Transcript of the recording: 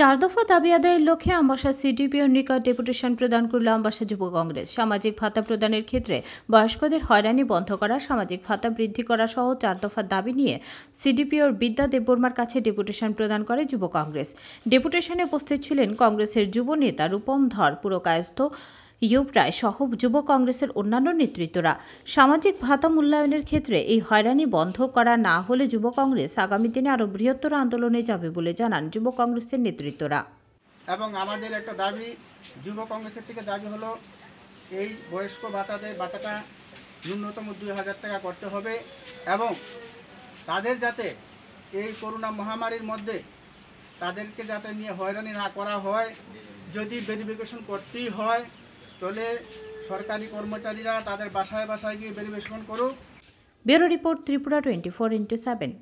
চার দফা দাবি আদায়ের লক্ষ্যে আমবাসা সিডিপিওর নিকট ডেপুটেশন প্রদান করল আমবাসা যুব কংগ্রেস সামাজিক ভাতা প্রদানের ক্ষেত্রে বয়স্কদের হয়রানি বন্ধ করা সামাজিক ভাতা বৃদ্ধি করা সহ চার দফা দাবি নিয়ে সিডিপিওর বিদ্যা দেববর্মার কাছে ডেপুটেশন প্রদান করে যুব কংগ্রেস ডেপুটেশনে উপস্থিত ছিলেন কংগ্রেসের যুব নেতা রূপম ধর পুরকায়স্থ ইউব রায় সহ যুব কংগ্রেসের অন্যান্য নেতৃত্বরা সামাজিক ভাতা মূল্যায়নের ক্ষেত্রে এই হয়রানি বন্ধ করা না হলে যুব কংগ্রেস আগামী দিনে আরও বৃহত্তর আন্দোলনে যাবে বলে জানান যুব কংগ্রেসের নেতৃত্বরা এবং আমাদের একটা দাবি যুব কংগ্রেসের থেকে দাবি হলো এই বয়স্ক ভাতাদের ভাতাটা ন্যূনতম দুই হাজার টাকা করতে হবে এবং তাদের যাতে এই করোনা মহামারীর মধ্যে তাদেরকে যাতে নিয়ে হয়রানি না করা হয় যদি ভেরিফিকেশন করতেই হয় স্টলে সরকারি কর্মচারীরা তাদের বাসায় বাসায় গিয়ে পরিবেশন করুক bureau report Tripura twenty four into seven